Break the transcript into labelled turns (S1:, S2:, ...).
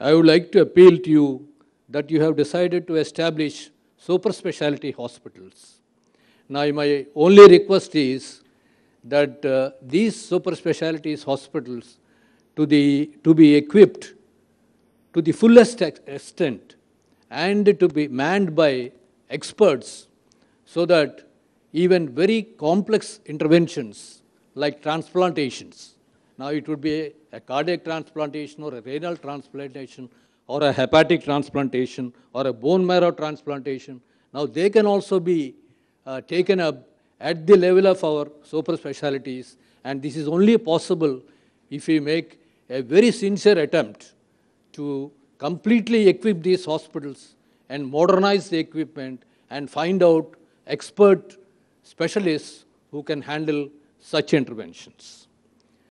S1: I would like to appeal to you that you have decided to establish super specialty hospitals. Now, my only request is that uh, these super specialties hospitals to, the, to be equipped to the fullest extent and to be manned by experts so that even very complex interventions like transplantations now it would be a cardiac transplantation or a renal transplantation or a hepatic transplantation or a bone marrow transplantation. Now they can also be uh, taken up at the level of our super specialities and this is only possible if we make a very sincere attempt to completely equip these hospitals and modernize the equipment and find out expert specialists who can handle such interventions.